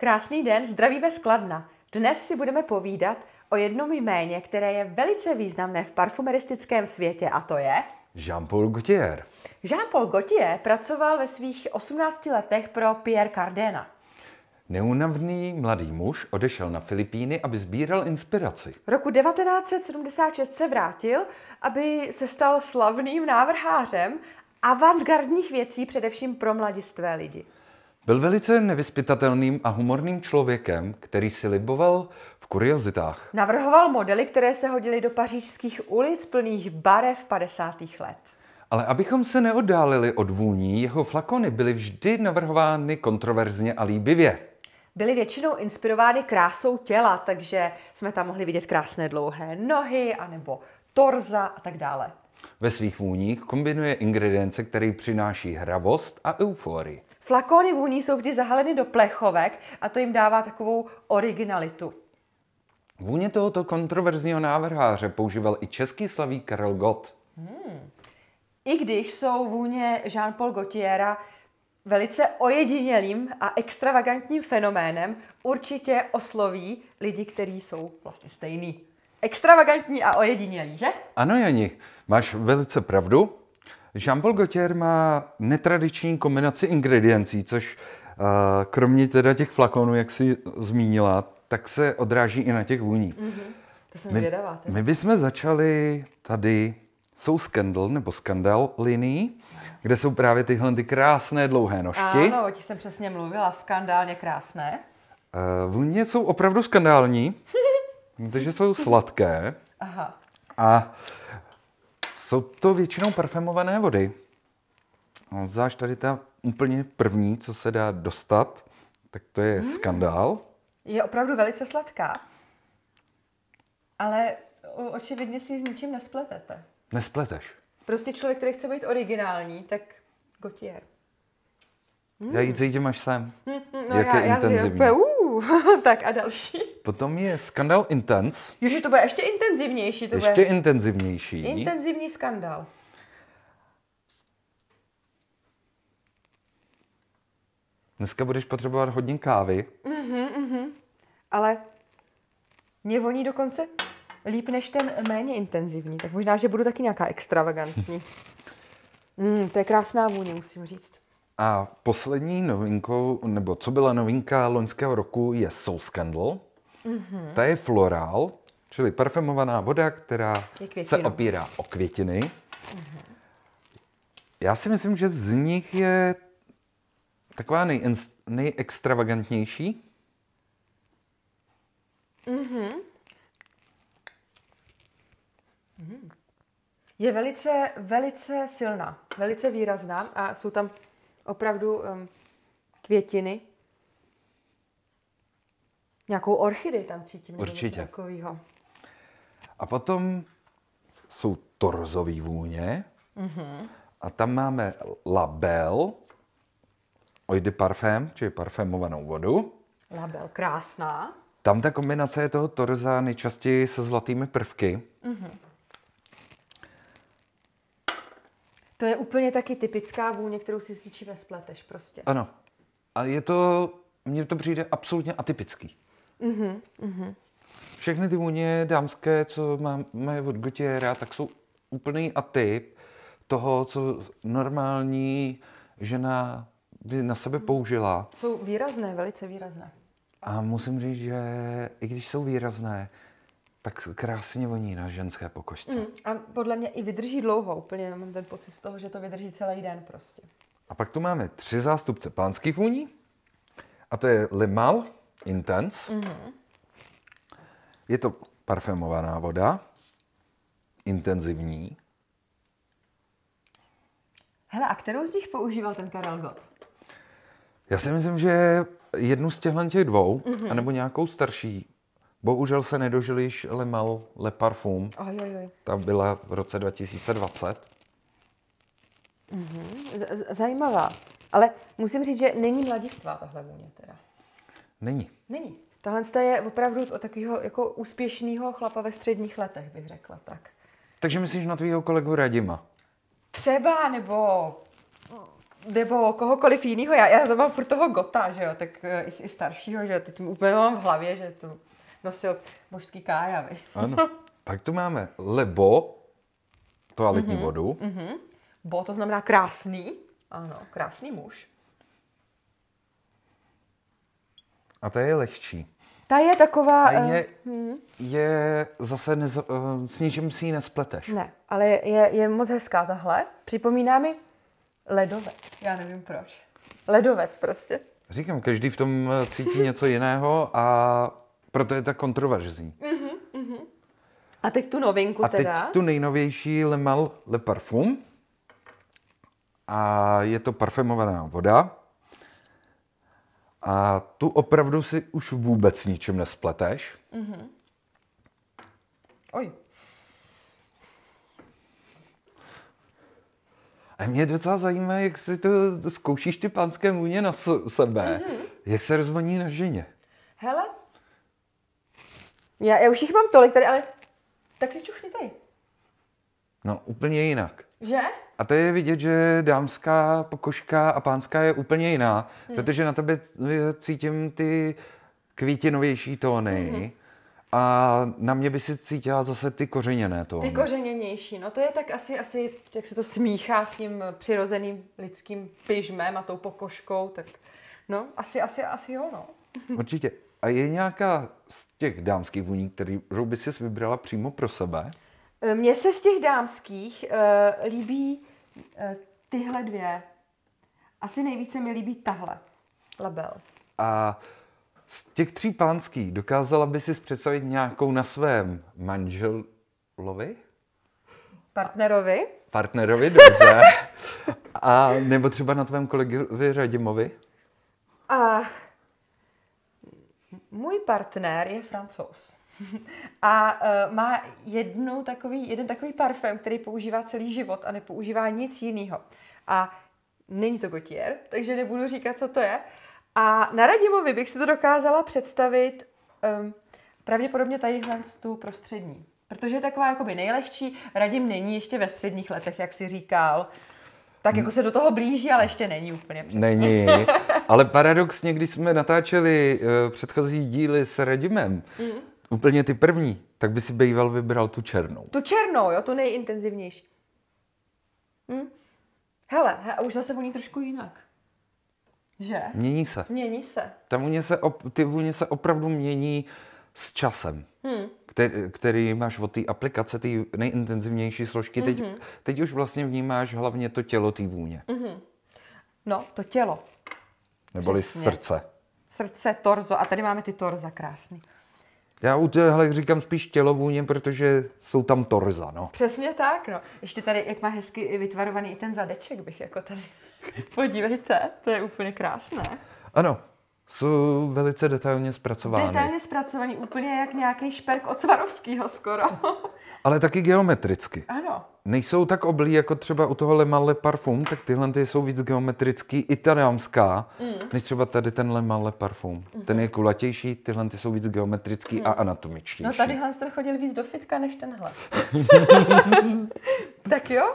Krásný den, zdravíme skladna. Dnes si budeme povídat o jednom jméně, které je velice významné v parfumeristickém světě a to je... Jean-Paul Gaultier. Jean-Paul Gaultier pracoval ve svých 18 letech pro Pierre Cardena. Neunavný mladý muž odešel na Filipíny, aby sbíral inspiraci. Roku 1976 se vrátil, aby se stal slavným návrhářem avantgardních věcí především pro mladistvé lidi. Byl velice nevyspytatelným a humorným člověkem, který si liboval v kuriozitách. Navrhoval modely, které se hodily do pařížských ulic plných barev 50. let. Ale abychom se neoddálili od vůní, jeho flakony byly vždy navrhovány kontroverzně a líbivě. Byly většinou inspirovány krásou těla, takže jsme tam mohli vidět krásné dlouhé nohy, anebo torza a tak dále. Ve svých vůních kombinuje ingredience, které přináší hravost a euforii. Flakony vůní jsou vždy zahaleny do plechovek a to jim dává takovou originalitu. Vůně tohoto kontroverzního návrháře používal i český slaví Karel Gott. Hmm. I když jsou vůně Jean-Paul Gaultiera velice ojedinělým a extravagantním fenoménem, určitě osloví lidi, kteří jsou vlastně stejní extravagantní a ojedinělý, že? Ano, Jani, máš velice pravdu. Jean-Paul Gaultier má netradiční kombinaci ingrediencí, což eh, kromě teda těch flakonů, jak jsi zmínila, tak se odráží i na těch vůních. Mm-hmm. To jsem my, vědavá. Teda. My bychom začali tady, jsou skandal nebo skandal linií, kde jsou právě tyhle ty krásné dlouhé nožky. Ano, o těch jsem přesně mluvila, skandálně krásné. Uh, vůně jsou opravdu skandální. protože no, jsou sladké. Aha. A jsou to většinou parfémované vody. No, zvlášť tady ta úplně první, co se dá dostat, tak to je hmm. skandál. Je opravdu velice sladká. Ale očividně si ji s ničím nespletete. Nespleteš. Prostě člověk, který chce být originální, tak gotier. Hmm. Já ji cítím hmm. až sem. Hmm, hmm, no Jak já, je já, intenzivní. Já, tak a další. Potom je skandal Intense. Ježi, to bude ještě intenzivnější. To ještě bude... intenzivnější. Intenzivní skandal. Dneska budeš potřebovat hodně kávy. Mhm, mhm. Ale mě voní dokonce líp než ten méně intenzivní. Tak možná, že budu taky nějaká extravagantní. mm, to je krásná vůně, musím říct. A poslední novinkou, nebo co byla novinka loňského roku, je Soul Scandal. Mm-hmm. Ta je florál, čili parfumovaná voda, která se opírá o květiny. Mm-hmm. Já si myslím, že z nich je taková nejinst- nejextravagantnější. Mm-hmm. Je velice, velice silná, velice výrazná a jsou tam opravdu um, květiny. Nějakou orchidy tam cítím. Určitě. Takovýho. A potom jsou torzový vůně. Mm-hmm. A tam máme label, eau de parfém, čili parfémovanou vodu. Label, krásná. Tam ta kombinace je toho torza nejčastěji se zlatými prvky. Mm-hmm. To je úplně taky typická vůně, kterou si zničí ve spleteš prostě. Ano. A je to, mně to přijde absolutně atypický. Mhm, hmm Všechny ty vůně dámské, co máme od Gutiera, tak jsou úplný atyp toho, co normální žena by na sebe mhm. použila. Jsou výrazné, velice výrazné. A musím říct, že i když jsou výrazné, tak krásně voní na ženské pokožce. Mm, a podle mě i vydrží dlouho, úplně mám ten pocit z toho, že to vydrží celý den prostě. A pak tu máme tři zástupce pánských vůní, a to je Limal Intense, mm-hmm. je to parfémovaná voda, intenzivní. Hele, a kterou z nich používal ten Karel Gott? Já si myslím, že jednu z těchto těch dvou, mm-hmm. anebo nějakou starší, Bohužel se nedožil již Le Mal, Le Parfum. Ojojoj. Ta byla v roce 2020. Mm-hmm. Z- zajímavá. Ale musím říct, že není mladistvá tahle vůně teda. Není. Není. Tahle je opravdu od takového jako úspěšného chlapa ve středních letech, bych řekla tak. Takže myslíš na tvýho kolegu Radima? Třeba, nebo nebo kohokoliv jiného. Já, já to mám furt toho gota, že jo, tak eh, i, i staršího, že jo, teď úplně mám v hlavě, že to nosil božský kájavy. Ano. Pak tu máme lebo, toaletní mm-hmm. vodu. Mm-hmm. Bo to znamená krásný. Ano, krásný muž. A ta je lehčí. Ta je taková... A eh, je, uh, je zase, nez, uh, s ničím si ji nespleteš. Ne, ale je, je moc hezká tahle. Připomíná mi ledovec. Já nevím proč. Ledovec prostě. Říkám, každý v tom eh, cítí něco jiného a proto je ta kontroverzní. Uh-huh, uh-huh. A teď tu novinku A teda? teď tu nejnovější Le Mal Le Parfum. A je to parfumovaná voda. A tu opravdu si už vůbec ničím nespleteš. Uh-huh. Oj. A mě docela zajímá, jak si to zkoušíš ty pánské můně na sebe. Mm-hmm. Jak se rozvoní na ženě. Hele, já, já už jich mám tolik tady, ale tak si čuchni tady. No, úplně jinak. Že? A to je vidět, že dámská pokožka a pánská je úplně jiná, hmm. protože na tebe cítím ty květinovější tóny. Hmm. A na mě by si cítila zase ty kořeněné to. Ty kořeněnější, no to je tak asi, asi, jak se to smíchá s tím přirozeným lidským pyžmem a tou pokožkou, tak no, asi, asi, asi jo, no. Určitě. A je nějaká z těch dámských vůní, kterou by si vybrala přímo pro sebe? E, mně se z těch dámských uh, líbí uh, tyhle dvě. Asi nejvíce mi líbí tahle. Label. A z těch tří pánských dokázala by si představit nějakou na svém manželovi? Partnerovi? Partnerovi, dobře. A nebo třeba na tvém kolegovi Radimovi? A můj partner je francouz. A uh, má jednu takový, jeden takový parfém, který používá celý život a nepoužívá nic jiného. A není to Gotier, takže nebudu říkat, co to je. A na Radimovi bych si to dokázala představit um, pravděpodobně tady tu prostřední. Protože je taková jakoby nejlehčí. Radim není ještě ve středních letech, jak si říkal. Tak hmm. jako se do toho blíží, ale ještě není úplně přesně. Není, ale paradoxně, když jsme natáčeli uh, předchozí díly s Radimem, mm. úplně ty první, tak by si býval vybral tu černou. Tu černou, jo, tu nejintenzivnější. Hm? Hele, he, už zase voní trošku jinak. Že? Mění se. Mění se. Ta vůně se, op, ty vůně se opravdu mění s časem, hmm. který, který máš od té aplikace, té nejintenzivnější složky. Teď, hmm teď už vlastně vnímáš hlavně to tělo té vůně. hmm No, to tělo. Neboli Přesně. srdce. Srdce, torzo. A tady máme ty torza krásný. Já u téhle říkám spíš vůně, protože jsou tam torza, no. Přesně tak, no. Ještě tady, jak má hezky vytvarovaný i ten zadeček, bych jako tady... Podívejte, to je úplně krásné. Ano, jsou velice detailně zpracovány. Detailně zpracovaný, úplně jak nějaký šperk od Svarovského skoro. Ale taky geometricky. Ano. Nejsou tak oblí jako třeba u toho Le Parfum, tak tyhle ty jsou víc geometrický, italiánská, mm. než třeba tady ten Le Parfum. Mm. Ten je kulatější, tyhle ty jsou víc geometrický mm. a anatomičtější. No tady Hanster chodil víc do fitka než tenhle. tak jo,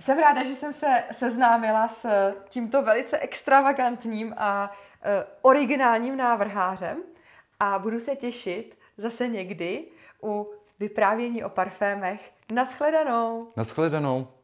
jsem ráda, že jsem se seznámila s tímto velice extravagantním a e, originálním návrhářem a budu se těšit zase někdy u vyprávění o parfémech. Naschledanou! Naschledanou!